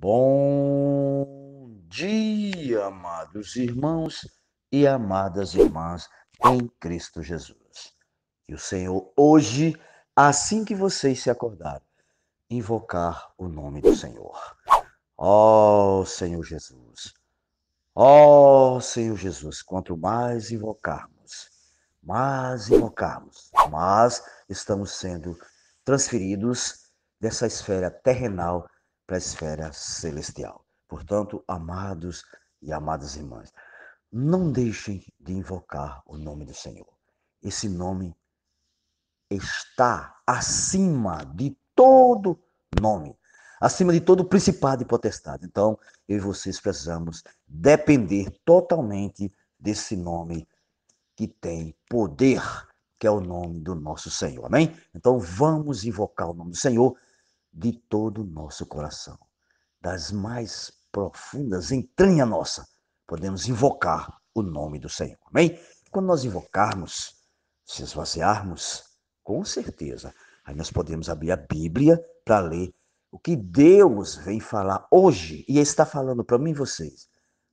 Bom dia, amados irmãos e amadas irmãs em Cristo Jesus. E o Senhor hoje, assim que vocês se acordarem, invocar o nome do Senhor. Ó oh, Senhor Jesus. Ó oh, Senhor Jesus, quanto mais invocarmos, mais invocarmos, mais estamos sendo transferidos dessa esfera terrenal para a esfera celestial. Portanto, amados e amadas irmãs, não deixem de invocar o nome do Senhor. Esse nome está acima de todo nome, acima de todo principado e potestade. Então, eu e vocês precisamos depender totalmente desse nome que tem poder, que é o nome do nosso Senhor. Amém? Então, vamos invocar o nome do Senhor de todo o nosso coração, das mais profundas entranha nossa, podemos invocar o nome do Senhor. Amém? Quando nós invocarmos, se esvaziarmos, com certeza, aí nós podemos abrir a Bíblia para ler o que Deus vem falar hoje e está falando para mim e vocês.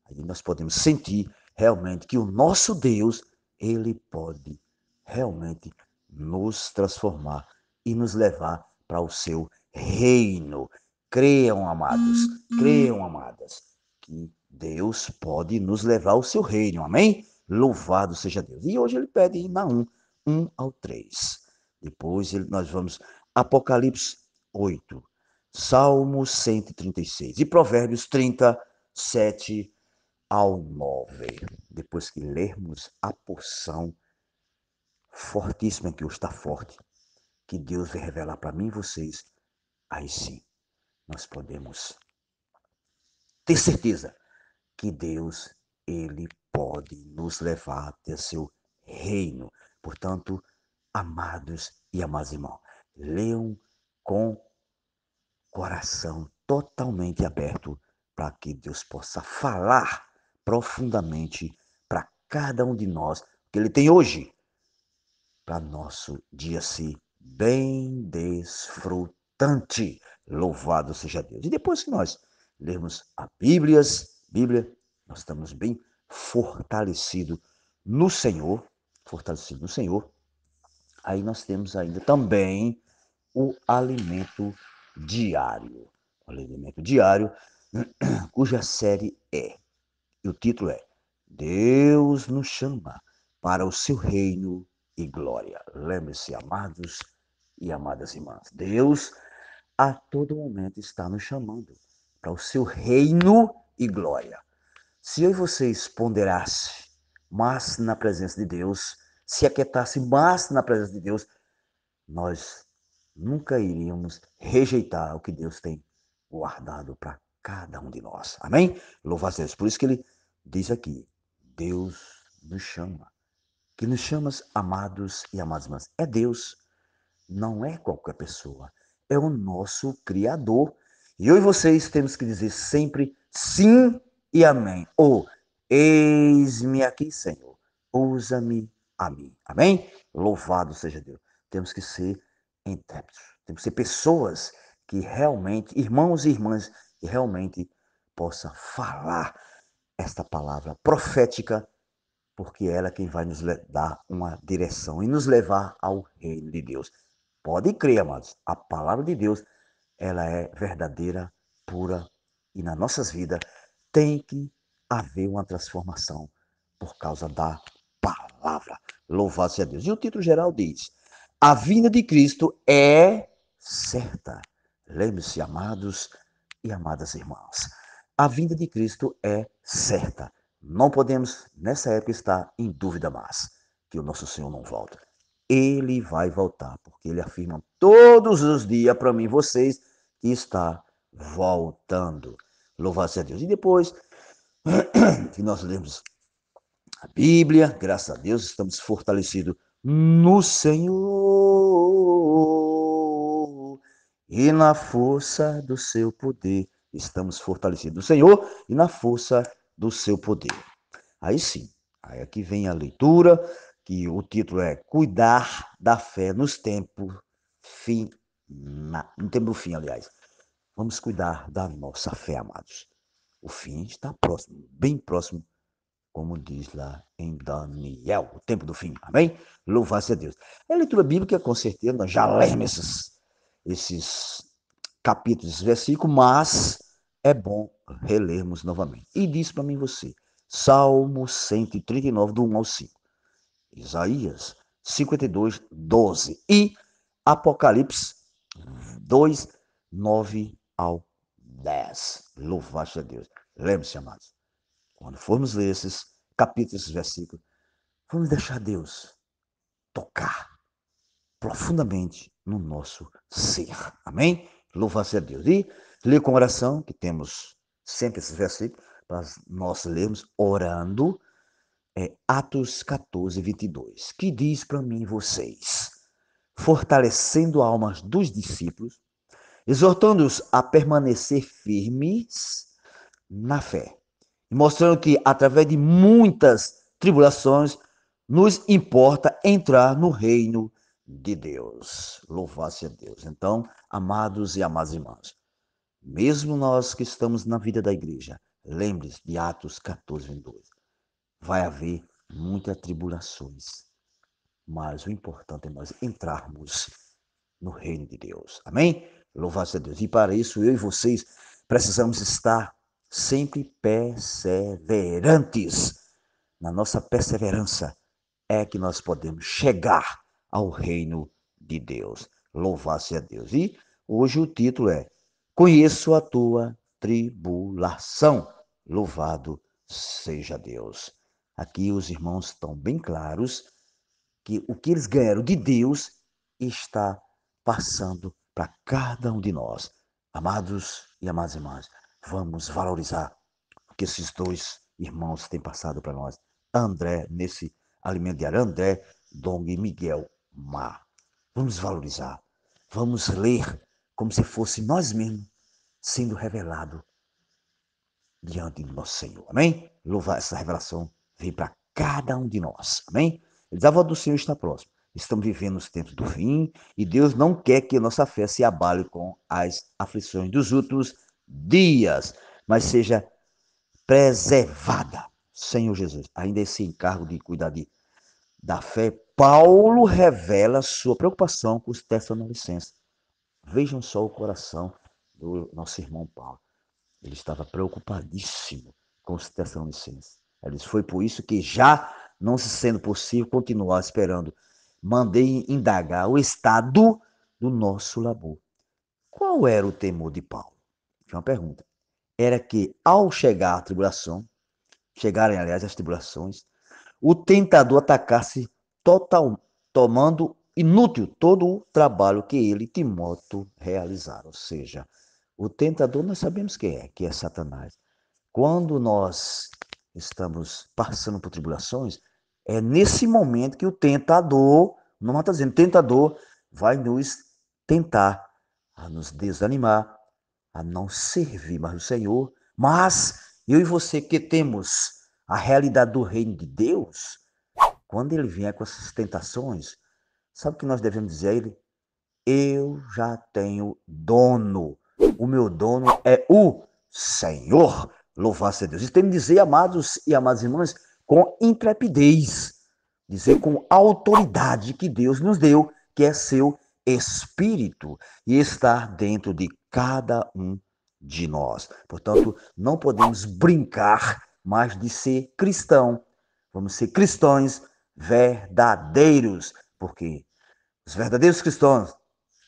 Aí nós podemos sentir realmente que o nosso Deus, ele pode realmente nos transformar e nos levar para o seu reino. Creiam, amados, creiam, uhum. amadas, que Deus pode nos levar ao seu reino. Amém? Louvado seja Deus. E hoje ele pede em Naum 1 ao 3. Depois ele, nós vamos Apocalipse 8, Salmo 136 e Provérbios 37 ao 9. Depois que lermos a porção fortíssima que hoje está forte, que Deus vai revelar para mim e vocês aí sim nós podemos ter certeza que Deus, Ele pode nos levar até seu reino. Portanto, amados e amados irmãos, leiam com coração totalmente aberto para que Deus possa falar profundamente para cada um de nós que Ele tem hoje, para nosso dia se bem desfrutar importante. Louvado seja Deus. E depois que nós lermos a Bíblias, Bíblia, nós estamos bem fortalecidos no Senhor, fortalecido no Senhor. Aí nós temos ainda também o alimento diário. O alimento diário, cuja série é, e o título é Deus nos chama para o seu reino e glória. Lembre-se, amados e amadas irmãs, Deus a todo momento está nos chamando para o seu reino e glória. Se eu e vocês ponderasse mas na presença de Deus, se aquietasse mas na presença de Deus, nós nunca iríamos rejeitar o que Deus tem guardado para cada um de nós. Amém? Louva a Deus. Por isso que ele diz aqui: Deus nos chama. Que nos chamas amados e amadas. É Deus, não é qualquer pessoa é o nosso Criador. E eu e vocês temos que dizer sempre sim e amém. Ou eis-me aqui, Senhor, usa-me a mim. Amém? Louvado seja Deus. Temos que ser intérpretes, temos que ser pessoas que realmente, irmãos e irmãs, que realmente possa falar esta palavra profética, porque é ela é quem vai nos dar uma direção e nos levar ao reino de Deus. Pode crer, amados, a palavra de Deus, ela é verdadeira, pura e na nossas vidas tem que haver uma transformação por causa da palavra. Louvado seja Deus. E o título geral diz: A vinda de Cristo é certa. Lembre-se, amados e amadas irmãs, a vinda de Cristo é certa. Não podemos, nessa época, estar em dúvida mais que o nosso Senhor não volta ele vai voltar, porque ele afirma todos os dias para mim vocês que está voltando. Louvado seja Deus. E depois que nós lemos a Bíblia, graças a Deus, estamos fortalecidos no Senhor e na força do seu poder. Estamos fortalecidos no Senhor e na força do seu poder. Aí sim, aí aqui é vem a leitura que o título é Cuidar da Fé nos Tempos Fim. no tempo do fim, aliás. Vamos cuidar da nossa fé, amados. O fim está próximo, bem próximo, como diz lá em Daniel, o tempo do fim. Amém? Louvado seja Deus. A é leitura bíblica, com certeza, nós já lemos esses, esses capítulos, esses versículos, mas é bom relermos novamente. E diz para mim você, Salmo 139, do 1 ao 5. Isaías 52, 12 e Apocalipse 2, 9 ao 10. Louvado seja Deus. Lembre-se, amados, quando formos ler esses capítulos, esses versículos, vamos deixar Deus tocar profundamente no nosso ser. Amém? Louvado seja Deus. E lê com oração, que temos sempre esses versículos, para nós lermos orando é Atos 14, 22, que diz para mim vocês, fortalecendo almas dos discípulos, exortando-os a permanecer firmes na fé, mostrando que através de muitas tribulações nos importa entrar no reino de Deus. Louvado seja Deus. Então, amados e amadas irmãs, mesmo nós que estamos na vida da igreja, lembre-se de Atos 14, 22 vai haver muitas tribulações. Mas o importante é nós entrarmos no reino de Deus. Amém? Louvado seja Deus. E para isso, eu e vocês precisamos estar sempre perseverantes. Na nossa perseverança é que nós podemos chegar ao reino de Deus. Louvado seja Deus. E hoje o título é Conheço a tua tribulação. Louvado seja Deus. Aqui os irmãos estão bem claros que o que eles ganharam de Deus está passando para cada um de nós. Amados e amadas irmãs, vamos valorizar o que esses dois irmãos têm passado para nós. André, nesse alimento de André, Dong e Miguel Mar. Vamos valorizar. Vamos ler como se fosse nós mesmos sendo revelado diante do nosso Senhor. Amém? Louvar essa revelação vem para cada um de nós. Amém? Ele diz: a voz do Senhor está próxima. Estamos vivendo os tempos do fim e Deus não quer que a nossa fé se abale com as aflições dos últimos dias, mas seja preservada. Senhor Jesus, ainda esse encargo de cuidar de, da fé, Paulo revela sua preocupação com os tessalonicenses. Vejam só o coração do nosso irmão Paulo. Ele estava preocupadíssimo com os tessalonicenses. Ela disse: Foi por isso que, já não se sendo possível continuar esperando, mandei indagar o estado do nosso labor. Qual era o temor de Paulo? Tinha uma pergunta. Era que, ao chegar à tribulação, chegarem, aliás, as tribulações, o tentador atacasse total, tomando inútil todo o trabalho que ele e Timóteo realizaram. Ou seja, o tentador nós sabemos quem é, que é Satanás. Quando nós estamos passando por tribulações, é nesse momento que o tentador, não está dizendo tentador, vai nos tentar a nos desanimar, a não servir mais o Senhor. Mas eu e você que temos a realidade do reino de Deus, quando ele vier com essas tentações, sabe o que nós devemos dizer a ele? Eu já tenho dono. O meu dono é o Senhor. Louvar a Deus. e tem que dizer, amados e amadas irmãs, com intrepidez, dizer com autoridade que Deus nos deu, que é seu espírito e está dentro de cada um de nós. Portanto, não podemos brincar mais de ser cristão. Vamos ser cristãos verdadeiros, porque os verdadeiros cristãos,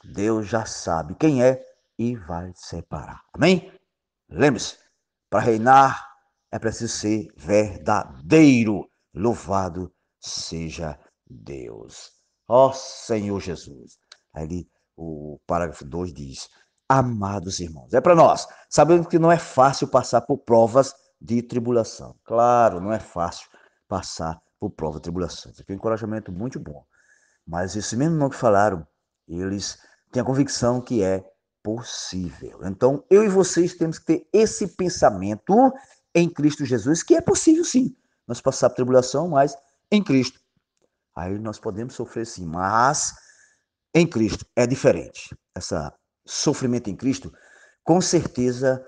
Deus já sabe quem é e vai separar. Amém? Lembre-se, para reinar é preciso ser verdadeiro. Louvado seja Deus. Ó oh, Senhor Jesus. Ali o parágrafo 2 diz: Amados irmãos, é para nós. Sabemos que não é fácil passar por provas de tribulação. Claro, não é fácil passar por provas de tribulação. Isso aqui é um encorajamento muito bom. Mas esse mesmo não que falaram, eles têm a convicção que é possível. Então, eu e vocês temos que ter esse pensamento em Cristo Jesus, que é possível sim, nós passar por tribulação, mas em Cristo. Aí nós podemos sofrer sim, mas em Cristo é diferente. Essa sofrimento em Cristo, com certeza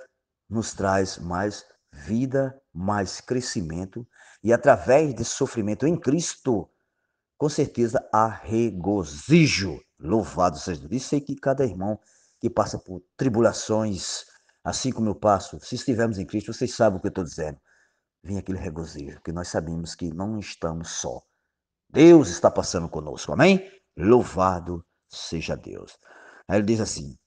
nos traz mais vida, mais crescimento, e através desse sofrimento em Cristo, com certeza há regozijo. Louvado seja Deus. E sei que cada irmão que passa por tribulações, assim como eu passo. Se estivermos em Cristo, vocês sabem o que eu estou dizendo. Vem aquele regozijo, que nós sabemos que não estamos só. Deus está passando conosco, amém? Louvado seja Deus. Aí ele diz assim: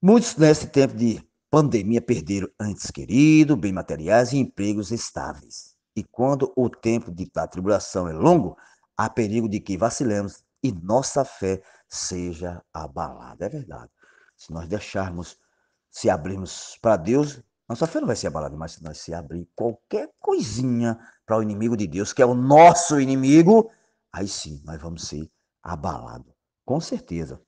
muitos nesse tempo de pandemia perderam antes querido, bem materiais e empregos estáveis. E quando o tempo de, da tribulação é longo, há perigo de que vacilemos e nossa fé seja abalada. É verdade. Se nós deixarmos, se abrirmos para Deus, nossa fé não vai ser abalada, mas se nós se abrir qualquer coisinha para o inimigo de Deus, que é o nosso inimigo, aí sim nós vamos ser abalados, com certeza.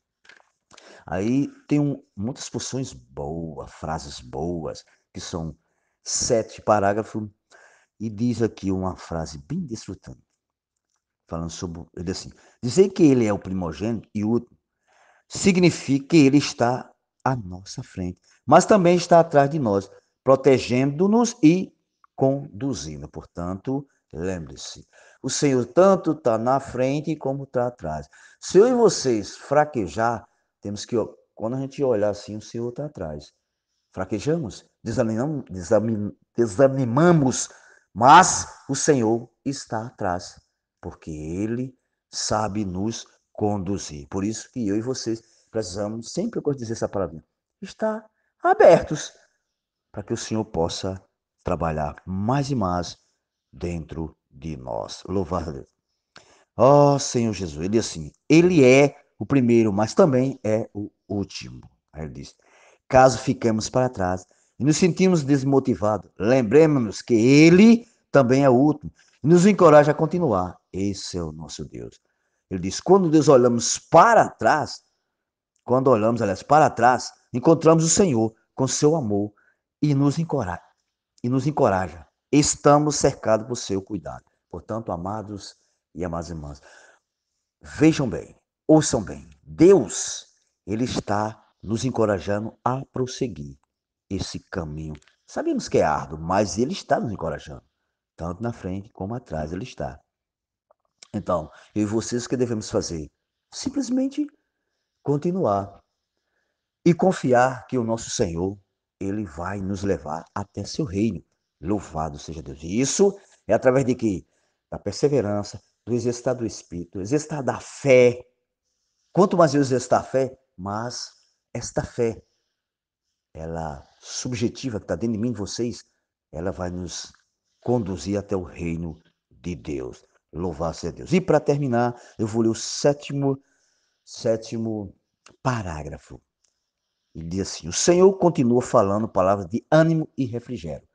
Aí tem um, muitas porções boas, frases boas, que são sete parágrafos, e diz aqui uma frase bem desfrutante, falando sobre, ele assim, dizer que ele é o primogênito e o último, significa que ele está à nossa frente, mas também está atrás de nós, protegendo-nos e conduzindo. Portanto, lembre-se, o Senhor tanto está na frente como está atrás. Se eu e vocês fraquejar, temos que, quando a gente olhar assim, o Senhor está atrás. Fraquejamos, desanimamos, desanimamos, mas o Senhor está atrás, porque Ele sabe nos conduzir. Por isso que eu e vocês precisamos, sempre eu gosto de dizer essa palavra. estar abertos para que o Senhor possa trabalhar mais e mais dentro de nós. Louvado a Deus. Ó oh, Senhor Jesus, ele é assim, ele é o primeiro, mas também é o último. Aí ele diz: caso fiquemos para trás e nos sentimos desmotivados, lembremos-nos que ele também é o último e nos encoraja a continuar. Esse é o nosso Deus. Ele diz: quando Deus olhamos para trás, quando olhamos, aliás, para trás, encontramos o Senhor com seu amor e nos encoraja. E nos encoraja. Estamos cercados por seu cuidado. Portanto, amados e amadas irmãs, vejam bem, ouçam bem. Deus, ele está nos encorajando a prosseguir esse caminho. Sabemos que é árduo, mas ele está nos encorajando, tanto na frente como atrás ele está. Então, eu e vocês o que devemos fazer? Simplesmente continuar e confiar que o nosso Senhor, ele vai nos levar até seu reino. Louvado seja Deus. E isso é através de quê? Da perseverança, do exercitar do espírito, do exercitar da fé. Quanto mais eu exercitar a fé, mas esta fé, ela subjetiva que está dentro de mim de vocês, ela vai nos conduzir até o reino de Deus. Louvado seja Deus. E para terminar, eu vou ler o sétimo, sétimo parágrafo. Ele diz assim: O Senhor continua falando palavras de ânimo e refrigério.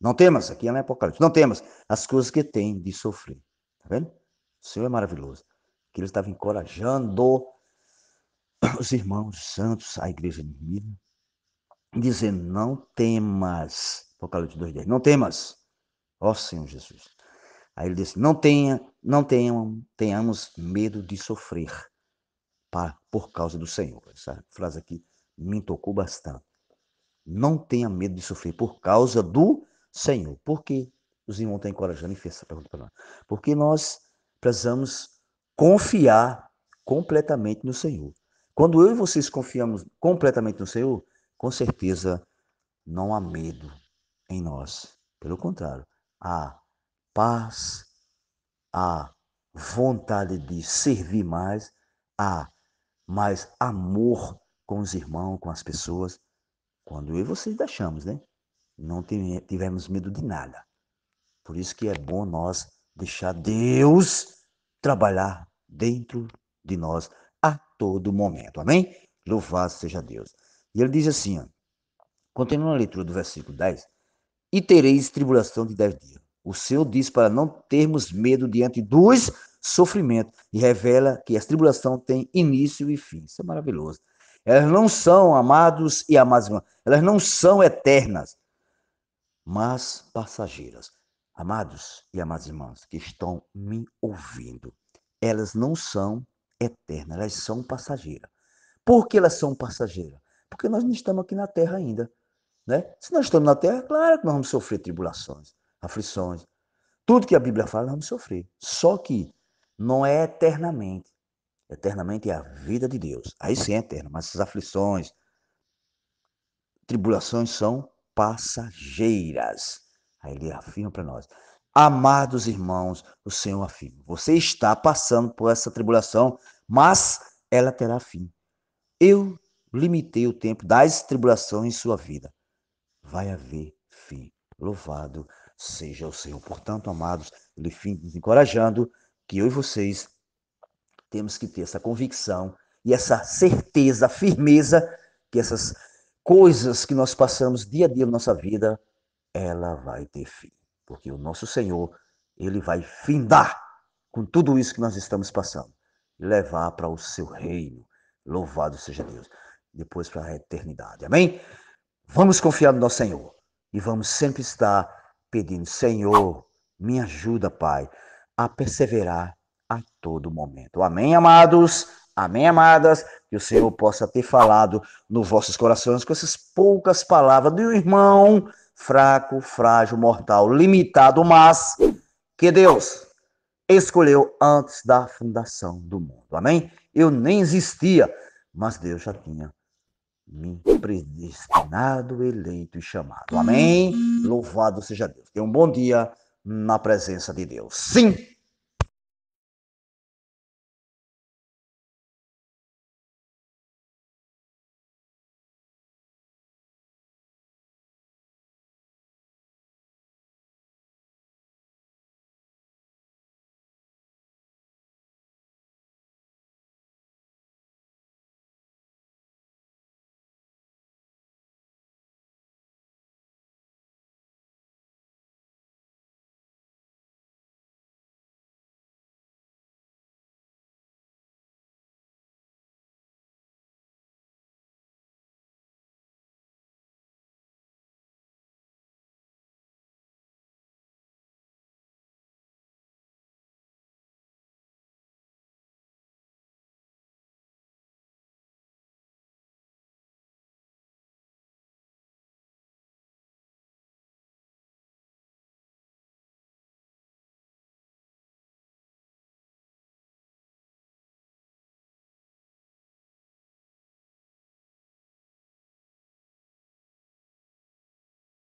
Não temas, aqui é no Apocalipse, não temas as coisas que tem de sofrer. Tá vendo? O Senhor é maravilhoso. Que ele estava encorajando os irmãos os santos, a igreja de mim, dizendo: Não temas. Apocalipse 2,10. Não temas, ó Senhor Jesus. Aí ele disse: não tenha, não tenhamos medo de sofrer por causa do Senhor. Essa frase aqui me tocou bastante. Não tenha medo de sofrer por causa do Senhor. Por que os irmãos estão encorajando e fez essa pergunta para nós? Porque nós precisamos confiar completamente no Senhor. Quando eu e vocês confiamos completamente no Senhor, com certeza não há medo em nós. Pelo contrário, há paz, a vontade de servir mais, a mais amor com os irmãos, com as pessoas. Quando eu e vocês deixamos, né? Não tivemos medo de nada. Por isso que é bom nós deixar Deus trabalhar dentro de nós a todo momento. Amém? Louvado seja Deus. E ele diz assim, ó, continuando a leitura do versículo 10, e tereis tribulação de dez dias. O Senhor diz para não termos medo diante dos sofrimentos e revela que a tribulação tem início e fim. Isso é maravilhoso. Elas não são, amados e amadas irmãs, elas não são eternas, mas passageiras. Amados e amadas irmãs que estão me ouvindo, elas não são eternas, elas são passageiras. Por que elas são passageiras? Porque nós não estamos aqui na terra ainda. Né? Se nós estamos na terra, claro que nós vamos sofrer tribulações aflições. Tudo que a Bíblia fala, vamos sofrer. Só que não é eternamente. Eternamente é a vida de Deus. Aí sim é eterno, mas essas aflições, tribulações são passageiras. Aí ele afirma para nós: Amados irmãos, o Senhor afirma: você está passando por essa tribulação, mas ela terá fim. Eu limitei o tempo das tribulações em sua vida. Vai haver fim. Louvado seja o Senhor. Portanto, amados, ele fim nos encorajando que eu e vocês temos que ter essa convicção e essa certeza, firmeza que essas coisas que nós passamos dia a dia na nossa vida, ela vai ter fim, porque o nosso Senhor, ele vai findar com tudo isso que nós estamos passando levar para o seu reino. Louvado seja Deus. Depois para a eternidade. Amém? Vamos confiar no nosso Senhor e vamos sempre estar pedindo: Senhor, me ajuda, Pai, a perseverar a todo momento. Amém, amados? Amém, amadas? Que o Senhor possa ter falado nos vossos corações com essas poucas palavras de um irmão fraco, frágil, mortal, limitado, mas que Deus escolheu antes da fundação do mundo. Amém? Eu nem existia, mas Deus já tinha me predestinado, eleito e chamado. Amém? Uhum. Louvado seja Deus. Tenha um bom dia na presença de Deus. Sim!